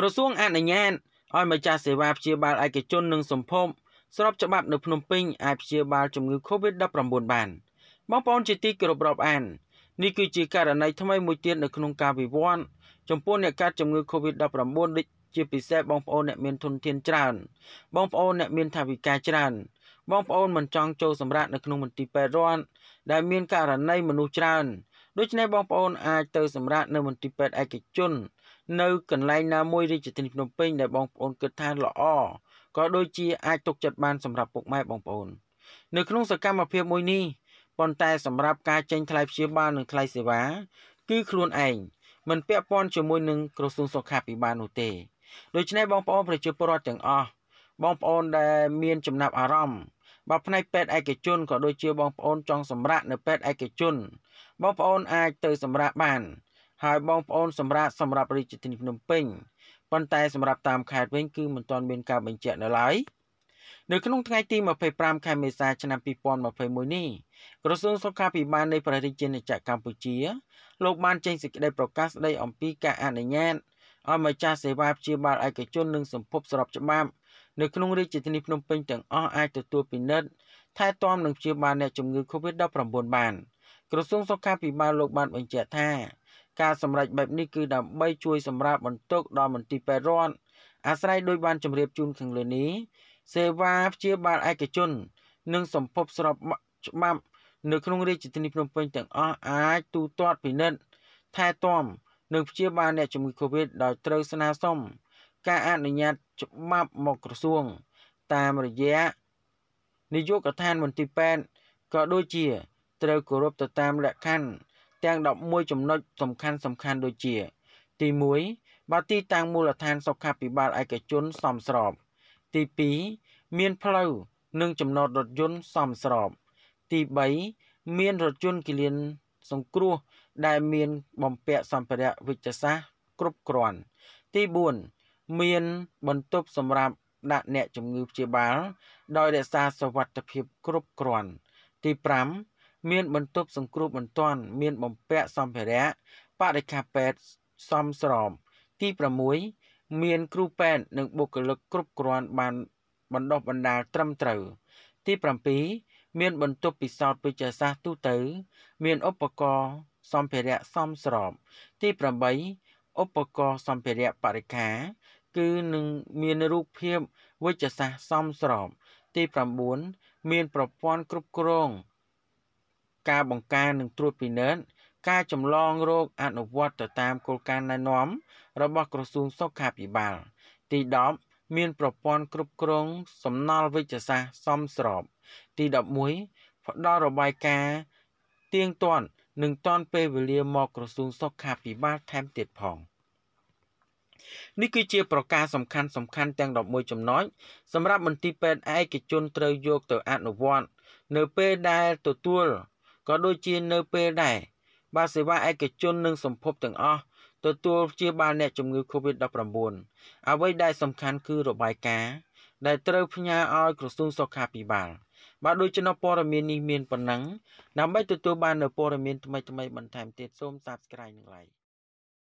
ក្រសួងអនុញ្ញាតឲ្យម្ចាស់សេវាព្យាបាលឯកជននិងសម្ភពស្របច្បាប់នៅភ្នំពេញអាចព្យាបាលជំងឺ Covid-19 បាន បងប្អូនជាទីគោរពរាប់អាននេះគឺជាករណីថ្មីមួយទៀតនៅក្នុងការវិវត្តចំពោះអ្នកកើតជំងឺ Covid-19 ដូចជាពិសេសបងប្អូនអ្នកមានធនធានច្រើនបងប្អូនអ្នកមានថវិកាច្រើនបងប្អូនមិនចង់ចូលសម្រាប់នៅក្នុងមន្ទីរពេទ្យរដ្ឋដែលមានករណីមនុស្សច្រើនដូច្នេះបងប្អូនអាចទៅសម្រាកនៅមន្ទីរពេទ្យឯកជន នៅ កន្លែងណាមួយរាជធានីភ្នំពេញ ដែលបងប្អូនគិតថាល្អក៏ដូចជាអាចទុកចិត្តបានសម្រាប់ពុកម៉ែបងប្អូន នៅក្នុងសកម្មភាពមួយនេះប៉ុន្តែ សម្រាប់ការចេញថ្លៃព្យាបាលនិងថ្លៃសេវា គឺខ្លួនឯងមិនពាក់ព័ន្ធជាមួយនឹងក្រសួងសុខាភិបាលនោះទេដូច្នេះបងប្អូនប្រជាពលរដ្ឋទាំងអស់បងប្អូនដែលមានចំណាប់អារម្មណ៍បើផ្នែកពេទ្យឯកជនក៏ដូចជាបងប្អូនចង់សម្រាកនៅពេទ្យឯកជនបងប្អូនអាចទៅសម្រាកបាន ហើយបងប្អូនសម្រាកសម្រាប់រាជធានីភ្នំពេញប៉ុន្តែសម្រាប់តាមខេត្តវិញគឺមិនទាន់មានការបញ្ជាក់នៅឡើយនៅក្នុងថ្ងៃទី25ខែមេសាឆ្នាំ2021នេះក្រសួងសុខាភិបាលនៃព្រះរាជាណាចក្រកម្ពុជា លោកបានចេញសេចក្តីប្រកាសស្តីអំពីការអនុញ្ញាតឲ្យម្ចាស់សេវាព្យាបាលឯកជននិងសម្ភពស្របច្បាប់នៅក្នុងរាជធានីភ្នំពេញទាំងអស់អាចទទួលពិនិត្យថែទាំនិងព្យាបាលអ្នកជំងឺ Covid-19 បាន ក្រសួងសុខាភិបាលលោកបានបញ្ជាក់ថា ការសម្រេចបែបនេះគឺដើម្បីជួយសម្រាលបន្ទុកដល់មន្ទីរពេទ្យរដ្ឋអាស្រ័យដោយបានជម្រាបជូនខាងលើនេះ សេវាព្យាបាលឯកជននិងសម្ភពស្របច្បាប់នៅក្នុងរាជធានីភ្នំពេញទាំងអស់អាចទូទាត់ពិនិត្យថែទាំនិងព្យាបាលអ្នកជំងឺ Covid ដោយត្រូវស្នើសុំការអនុញ្ញាត ច្បាប់មកក្រសួង តាមរយៈនាយកដ្ឋានមន្ទីរពេទ្យក៏ដូចជា ត្រូវគោរពទៅតាមលក្ខខណ្ឌទាំង11ចំណុចសំខាន់សំខាន់ដូចជា ទី1បើទីតាំងមូលដ្ឋាន សុខាភិបាលឯកជនសមស្រប ទី2មានផ្លូវនិងចំណតរថយន្តសមស្រប ទី3មានរថយន្តគិលានសង្គ្រោះដែលមានបំពាក់សម្ភារៈវិទ្យាសាស្ត្រគ្រប់គ្រាន់ទី4មានបន្ទប់សម្រាប់ដាក់អ្នកជំងឺព្យាបាលដោយរក្សាសុវត្ថិភាពគ្រប់គ្រាន់ ទី5មានបន្ទប់សង្គ្រោះបន្ទាន់មានបំពាក់សម្ភារៈបរិការពេទ្យសមស្របទី6មានគ្រូពេទ្យនិងបុគ្គលិកគ្រប់គ្រាន់បានបណ្ដុះបណ្ដាលត្រឹមត្រូវទី7មានបន្ទប់ពិសោធន៍វិទ្យាសាស្ត្រទូទៅ មានឧបករណ៍សម្ភារៈសមស្រប ទី8ឧបករណ៍សម្ភារៈបរិការគឺនឹងមានរូបភាពវិទ្យាសាស្ត្រសមស្របទី9មាន ប្រព័ន្ធគ្រប់គ្រងការបង្ការនិងត្រួតពិនិត្យការចម្លងរោគអនុវត្តទៅតាមគោលការណ៍ណែនាំ របស់ក្រសួងសុខាភិបាលទី10មានប្រព័ន្ធគ្រប់គ្រងសំណល់វិជ្ជសាស្ត្រសមស្រប ទី11ផ្ដល់របាយការណ៍ទៀងទាត់និងទាន់ពេលវេលាមកក្រសួងសុខាភិបាលថែមទៀតផងនេះគឺជា ប្រការសំខាន់សំខាន់ទាំង11ចំណុចសម្រាប់មន្ទីរពេទ្យឯកជនត្រូវយក ទៅអនុវត្តនៅពេលដែលទទួលក៏ដូចជានៅពេលដែរបាទសេវាឯកជននិងសម្ភពទាំងអស់ទទួលព្យាបាលអ្នកជំងឺ Covid-19 អ្វីដែលសំខាន់គឺរបាយការណ៍ដែលត្រូវផ្ញើឲ្យក្រសួងសុខាភិបាលបាទដូច្នោះព័ត៌មាននេះមានប៉ុណ្ណឹងដើម្បីទទួលបាននូវព័ត៌មានថ្មីៗបន្ថែមទៀតសូម Subscribe និង Like